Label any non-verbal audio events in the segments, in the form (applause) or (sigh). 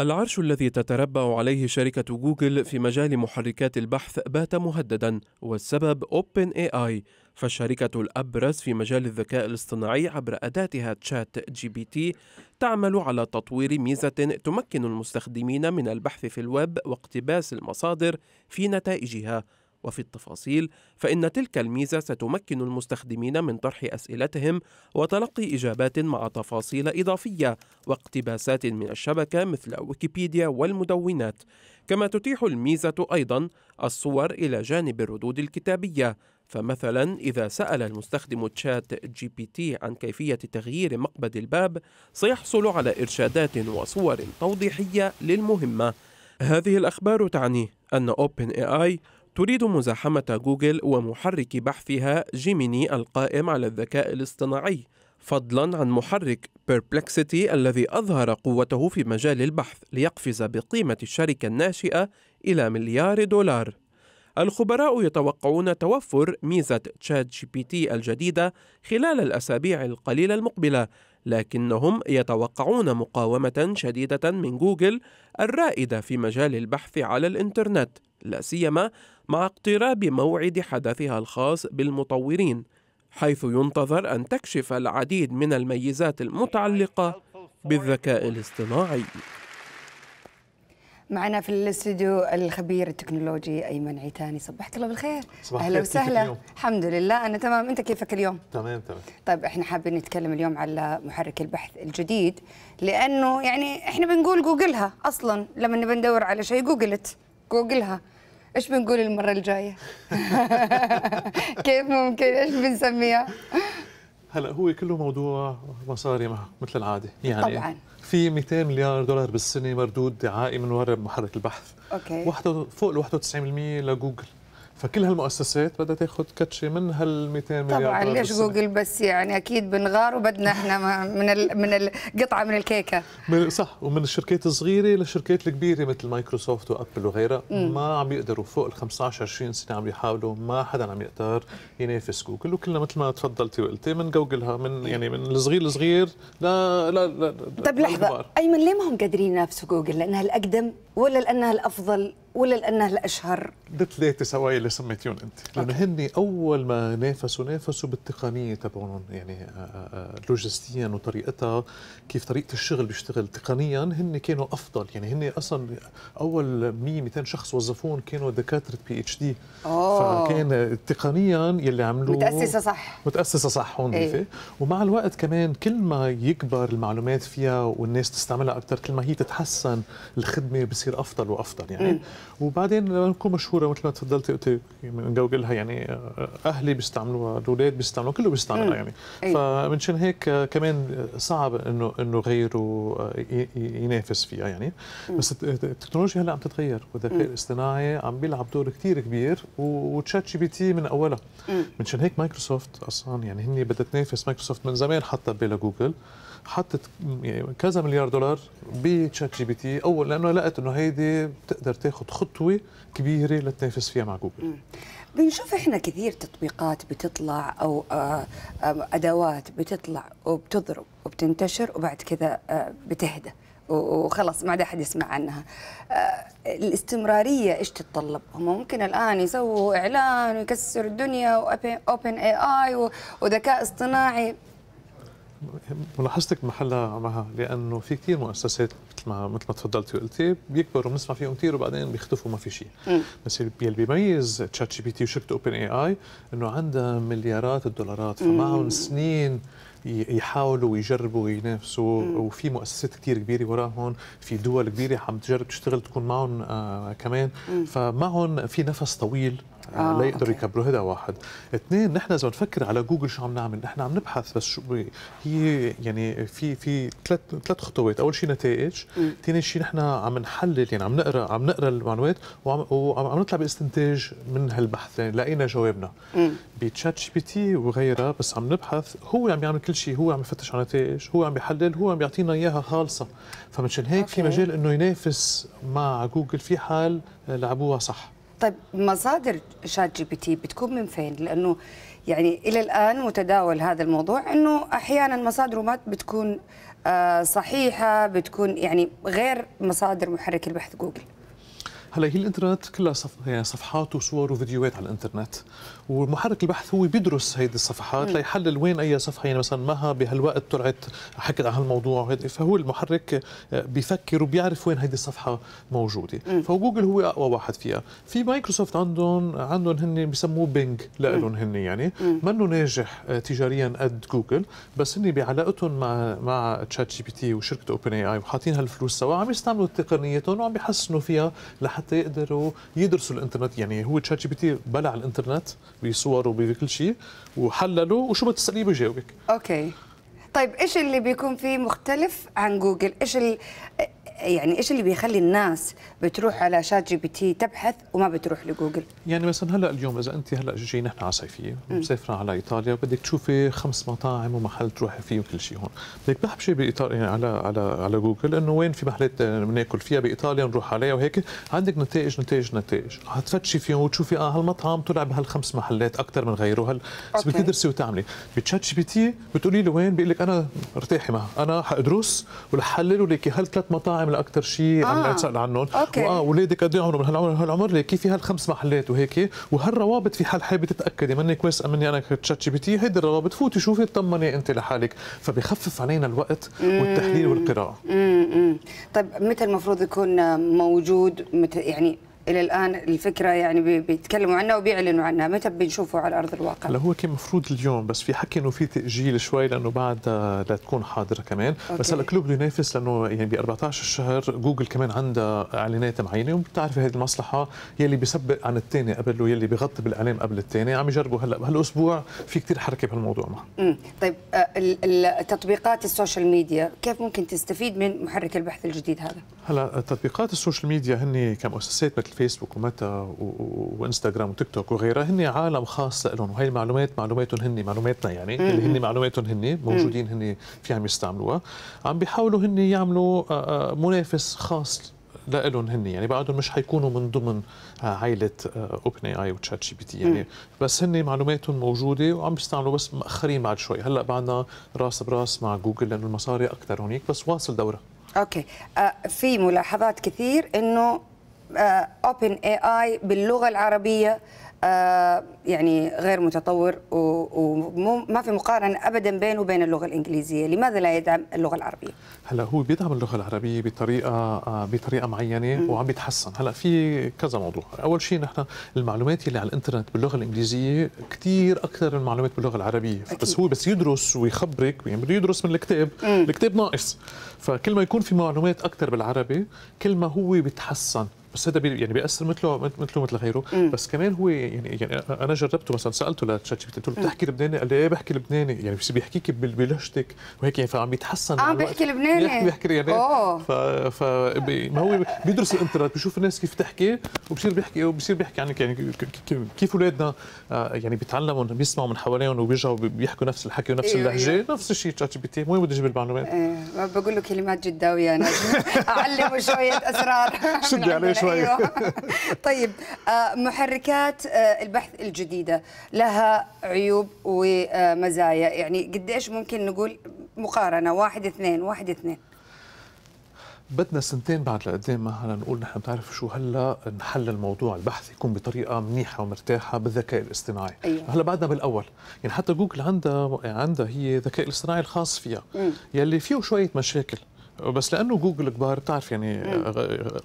العرش الذي تتربع عليه شركة جوجل في مجال محركات البحث بات مهددا والسبب اوبن اي اي فالشركة الأبرز في مجال الذكاء الاصطناعي عبر أداتها تشات جي بي تي تعمل على تطوير ميزة تمكن المستخدمين من البحث في الويب واقتباس المصادر في نتائجها وفي التفاصيل فإن تلك الميزة ستمكن المستخدمين من طرح أسئلتهم وتلقي إجابات مع تفاصيل إضافية واقتباسات من الشبكة مثل ويكيبيديا والمدونات كما تتيح الميزة أيضا الصور إلى جانب الردود الكتابية فمثلا إذا سأل المستخدم تشات جي بي تي عن كيفية تغيير مقبض الباب سيحصل على إرشادات وصور توضيحية للمهمة هذه الأخبار تعني أن أوبن اي اي تريد مزاحمة جوجل ومحرك بحثها جيميني القائم على الذكاء الاصطناعي فضلا عن محرك بيربلكسيتي الذي أظهر قوته في مجال البحث ليقفز بقيمة الشركة الناشئة إلى مليار دولار الخبراء يتوقعون توفر ميزة تشات جي بي تي الجديدة خلال الأسابيع القليلة المقبلة لكنهم يتوقعون مقاومة شديدة من جوجل الرائدة في مجال البحث على الإنترنت لا سيما مع اقتراب موعد حدثها الخاص بالمطورين حيث ينتظر أن تكشف العديد من الميزات المتعلقة بالذكاء الاصطناعي معنا في الاستوديو الخبير التكنولوجي ايمن عيتاني صبحك الله بالخير صباح اهلا وسهلا الحمد لله انا تمام انت كيفك اليوم تمام تمام طيب احنا حابين نتكلم اليوم على محرك البحث الجديد لانه يعني احنا بنقول جوجلها اصلا لما نبي ندور على شيء جوجلت جوجلها ايش بنقول المره الجايه (laughs) كيف ممكن ايش بنسميها هلا هو كله موضوع مصاري مثل العاده يعني طبعا في 200 مليار دولار بالسنه مردود دعائي من وراء محرك البحث اوكي واحدة فوق ال 91% لجوجل فكل هالمؤسسات بدها تاخذ كتشه من هال 200 مليار طبعا ليش جوجل بس يعني اكيد بنغار وبدنا احنا من الـ من القطعه من الكيكه من صح ومن الشركات الصغيره للشركات الكبيره مثل مايكروسوفت وابل وغيرها ما عم يقدروا فوق ال 15 20 سنه عم يحاولوا ما حدا عم يقدر ينافس جوجل وكلنا مثل ما تفضلتي وقلتي من جوجلها من يعني من الصغير الصغير لا لا لا طب لحظه ايمن ليه ما هم قادرين ينافسوا جوجل لانها الاقدم ولا لانها الافضل ولا لانه الاشهر؟ الثلاثه سوا اللي سميتيهم انت، لانه هن اول ما نافسوا نافسوا بالتقنيه تبعهم يعني لوجستيا آه، آه، آه، وطريقتها كيف طريقه الشغل بيشتغل تقنيا هن كانوا افضل يعني هن اصلا اول 100 200 شخص وظفوهم كانوا دكاتره بي اتش دي فكان تقنيا يلي عملوه متاسسه صح متاسسه صح هون ايه؟ ومع الوقت كمان كل ما يكبر المعلومات فيها والناس تستعملها اكثر كل ما هي تتحسن الخدمه بصير افضل وافضل يعني م. وبعدين لما تكون مشهوره مثل ما تفضلتي قلتي جوجلها يعني اهلي بيستعملوها الاولاد بيستعملوها كله بيستعملها يعني أي. فمنشان هيك آه، كمان صعب انه انه غيره آه، ينافس فيها يعني بس التكنولوجيا هلا عم تتغير والذكاء الاصطناعي عم بيلعب دور كثير كبير وتشات جي بي تي من اولها منشان هيك مايكروسوفت اصلا يعني هن بدها تنافس مايكروسوفت من زمان حتى بلا جوجل حطت كذا مليار دولار بتشات جي بي تي اول لانه لقت انه هيدي بتقدر تاخذ خطوه كبيره لتنافس فيها مع جوجل بنشوف احنا كثير تطبيقات بتطلع او آه، آه، ادوات بتطلع وبتضرب وبتنتشر وبعد كذا آه، بتهدى وخلص ما عاد احد يسمع عنها الاستمراريه ايش تتطلب هم ممكن الان يسووا اعلان ويكسر الدنيا واوبن اي اي وذكاء اصطناعي ملاحظتك محلها معها لانه في كثير مؤسسات مثل ما مثل ما تفضلتي وقلتي بيكبروا بنسمع فيهم كثير وبعدين بيختفوا ما في شيء بس اللي بيميز تشات جي بي تي وشركه اوبن اي اي انه عندها مليارات الدولارات فمعهم سنين يحاولوا ويجربوا وينافسوا وفي مؤسسات كثير كبيره وراهم في دول كبيره عم تجرب تشتغل تكون معهم آه كمان فمعهم في نفس طويل آه, آه، ليقدروا يكبروا هذا واحد اثنين نحن اذا نفكر على جوجل شو عم نعمل نحن عم نبحث بس شو هي يعني في في ثلاث ثلاث خطوات اول شيء نتائج ثاني شيء نحن عم نحلل يعني عم نقرا عم نقرا المعلومات وعم, وعم نطلع باستنتاج من هالبحث يعني لقينا جوابنا بتشات جي بي تي وغيرها بس عم نبحث هو عم يعمل كل كل شيء هو عم يفتش على نتائج هو عم يحلل هو عم يعطينا اياها خالصه فمنشان هيك أوكي. في مجال انه ينافس مع جوجل في حال لعبوها صح طيب مصادر شات جي بي تي بتكون من فين لانه يعني الى الان متداول هذا الموضوع انه احيانا مصادره ما بتكون آه، صحيحه بتكون يعني غير مصادر محرك البحث جوجل هلا هي الانترنت كلها صف... يعني صفحات وصور وفيديوهات على الانترنت ومحرك البحث هو بيدرس هيدي الصفحات مم. ليحلل وين اي صفحه يعني مثلا مها بهالوقت طلعت حكت عن هالموضوع فهو المحرك بيفكر وبيعرف وين هيدي الصفحه موجوده مم. فجوجل هو اقوى واحد فيها في مايكروسوفت عندهم عندهم هن بسموه بينج لهم هن يعني منه ناجح تجاريا قد جوجل بس هن بعلاقتهم مع مع تشات جي بي تي وشركه اوبن اي اي وحاطين هالفلوس سوا عم يستعملوا تقنيتهم وعم بيحسنوا فيها لحتى حتى يقدروا يدرسوا الانترنت يعني هو تشات جي بي تي بلع الانترنت بصور وبكل شيء وحلله وشو ما تساليه بجاوبك اوكي طيب ايش اللي بيكون فيه مختلف عن جوجل ايش يعني ايش اللي بيخلي الناس بتروح على شات جي بي تي تبحث وما بتروح لجوجل؟ يعني مثلا هلا اليوم اذا انت هلا جاي نحن على صيفيه مسافره على ايطاليا وبدك تشوفي خمس مطاعم ومحل تروحي فيه وكل شيء هون، بدك بحبشي بايطاليا يعني على على على جوجل انه وين في محلات بناكل فيها بايطاليا نروح عليها وهيك عندك نتائج نتائج نتائج، حتفتشي فيهم وتشوفي اه هالمطعم طلع بهالخمس محلات اكثر من غيره هل بدك تدرسي وتعملي، بتشات جي بي تي بتقولي له وين؟ بيقول لك انا ارتاحي معها، انا حادرس ولحلل ولك هالثلاث مطاعم عامله اكثر شيء آه. نسال عنهم واه اولادك قد ايه عمرهم من هالعمر هالعمر لي كيف في هالخمس محلات وهيك وهالروابط في حال حابه تتاكدي منك كويس مني انا تشات جي بي تي هيدي الروابط فوتي شوفي اطمني انت لحالك فبخفف علينا الوقت والتحليل والقراءه. امم طيب متى المفروض يكون موجود متى يعني الى الان الفكره يعني بيتكلموا عنها وبيعلنوا عنها متى بنشوفه على ارض الواقع هلا هو كان مفروض اليوم بس في حكي انه في تاجيل شوي لانه بعد آه، لا تكون حاضره كمان أوكي. بس هلا كلوب بده ينافس لانه يعني ب 14 الشهر جوجل كمان عندها اعلانات معينه وبتعرفي هذه المصلحه يلي بيسبق عن الثاني قبل ويلي بيغطي بالاعلام قبل الثاني عم يجربوا هلا بهالاسبوع في كثير حركه بهالموضوع معه طيب آه، التطبيقات السوشيال ميديا كيف ممكن تستفيد من محرك البحث الجديد هذا هلا تطبيقات السوشيال ميديا هن كمؤسسات مثل فيسبوك ومتا وانستغرام وتيك توك وغيرها هن عالم خاص لهم وهي المعلومات معلوماتهم هن معلوماتنا يعني اللي هن معلوماتهم هن موجودين هن في عم يستعملوها عم بيحاولوا هن يعملوا آه، آه، منافس خاص لهم هن يعني بعدهم مش حيكونوا من ضمن آه، عائله اوبن اي اي وتشات جي بي تي يعني بس هن معلوماتهم موجوده وعم بيستعملوا بس مأخرين بعد شوي هلا بعدنا راس براس مع جوجل لانه المصاري اكثر هونيك بس واصل دوره اوكي آه، في ملاحظات كثير انه اوبن اي اي باللغه العربيه آه، يعني غير متطور وما في مقارنه ابدا بينه وبين اللغه الانجليزيه، لماذا لا يدعم اللغه العربيه؟ هلا هو بيدعم اللغه العربيه بطريقه آه، بطريقه معينه وعم بيتحسن، هلا في كذا موضوع، اول شيء نحن المعلومات اللي على الانترنت باللغه الانجليزيه كثير اكثر من المعلومات باللغه العربيه، أكيد. بس هو بس يدرس ويخبرك يعني بده يدرس من الكتاب، الكتاب ناقص، فكل ما يكون في معلومات اكثر بالعربي كل ما هو بيتحسن بس هذا يعني بياثر مثله مثله مثل غيره مم. بس كمان هو يعني, يعني انا جربته مثلا سالته لتشات جي بي تي قلت له بتحكي لبناني قال لي ايه بحكي لبناني يعني بيحكيك بلهجتك وهيك يعني فعم يتحسن اه بيحكي لبناني بيحكي, بيحكي يعني إيه؟ أوه. ف, ف ما هو بيدرس الانترنت بيشوف الناس كيف تحكي وبصير بيحكي وبصير بيحكي عنك يعني كيف اولادنا آه، يعني بيتعلموا بيسمعوا من حواليهم وبيرجعوا بيحكوا نفس الحكي ونفس أيوة، اللهجه إيه. نفس الشيء تشات جي بي تي وين بده يجيب المعلومات؟ ايه بقول له كلمات جداويه انا (laughs) اعلمه شويه اسرار شدي عليه (laughs) شوي أيوة. (laughs) طيب آه، محركات آه، البحث الجديدة لها عيوب ومزايا يعني قديش ممكن نقول مقارنة واحد اثنين واحد اثنين بدنا سنتين بعد لقدام مثلا نقول نحن بتعرف شو هلا نحل الموضوع البحث يكون بطريقه منيحه ومرتاحه بالذكاء الاصطناعي أيوة. هلا بعدنا بالاول يعني حتى جوجل عندها عندها هي الذكاء الاصطناعي الخاص فيها م. يلي فيه شويه مشاكل بس لانه جوجل كبار بتعرف يعني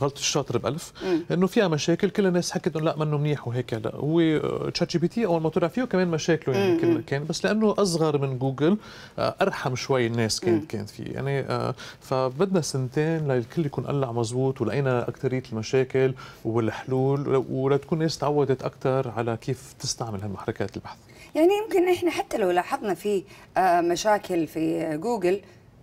غلطه الشاطر بألف انه فيها مشاكل كل الناس حكت انه لا منه منيح وهيك لا هو تشات جي بي تي اول ما طلع فيه كمان مشاكله يعني كان بس لانه اصغر من جوجل آه، ارحم شوي الناس كانت كانت فيه يعني آه، فبدنا سنتين للكل يكون قلع مزبوط ولقينا اكثريه المشاكل والحلول ولتكون الناس تعودت اكثر على كيف تستعمل هالمحركات البحث يعني يمكن احنا حتى لو لاحظنا في آه، مشاكل في جوجل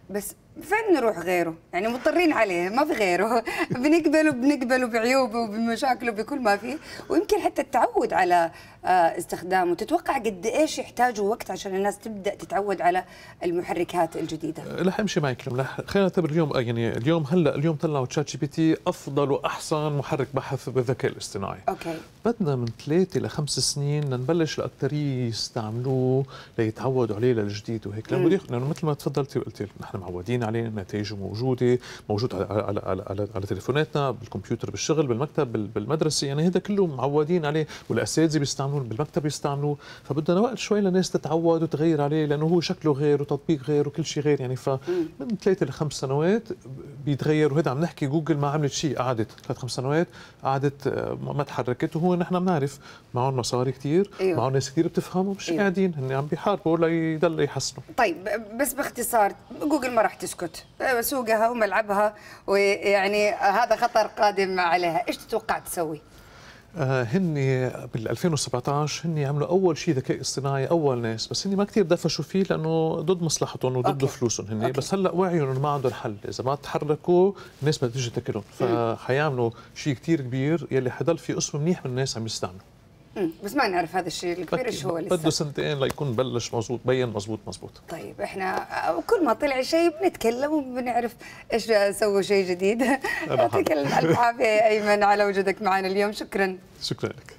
بس فين نروح غيره يعني مضطرين عليه ما في غيره (laughs) بنقبله بنقبله بعيوبه وبمشاكله بكل ما فيه ويمكن حتى التعود على آه، استخدامه تتوقع قد ايش يحتاجوا وقت عشان الناس تبدا تتعود على المحركات الجديده لا امشي معك خلينا نعتبر اليوم آه، يعني اليوم هلا اليوم طلعوا تشات جي بي تي افضل واحسن محرك بحث بالذكاء الاصطناعي اوكي بدنا من ثلاثة لخمس سنين لنبلش الأكثرية يستعملوه ليتعودوا عليه للجديد وهيك لأنه بده لأنه مثل ما تفضلتي وقلتي نحن معودين عليه نتائجه موجودة موجود على على, على, على, على تليفوناتنا بالكمبيوتر بالشغل بالمكتب بالمدرسة يعني هذا كله معودين عليه والأساتذة بيستعملوه بالمكتب بيستعملوه فبدنا وقت شوي للناس تتعود وتغير عليه لأنه هو شكله غير وتطبيق غير وكل شيء غير يعني فمن ثلاثة لخمس سنوات بيتغير وهذا عم نحكي جوجل ما عملت شيء قعدت ثلاث خمس سنوات قعدت آه، ما تحركت وهو هو نحن بنعرف معهم مصاري كثير أيوه. معهم ناس كثير بتفهموا مش أيوه. قاعدين هن عم بيحاربوا ليضل يحسنوا طيب بس باختصار جوجل ما راح تسكت سوقها وملعبها ويعني هذا خطر قادم عليها ايش تتوقع تسوي آه، هن بال 2017 هن عملوا اول شيء ذكاء اصطناعي اول ناس بس هن ما كثير دفشوا فيه لانه ضد مصلحتهم وضد أوكي. فلوسهم هن بس هلا وعيهم انه ما عندهم حل اذا ما تحركوا الناس بدها تيجي تاكلهم فحيعملوا شيء كثير كبير يلي حضل في قسم منيح من الناس عم يستعملوا بس ما نعرف هذا الشيء الكبير ايش هو لسه بده سنتين ليكون بلش مزبوط بين مزبوط مزبوط طيب احنا كل ما طلع شيء بنتكلم وبنعرف ايش سووا شيء جديد يعطيك الف عافيه ايمن على وجودك معنا اليوم شكرا شكرا لك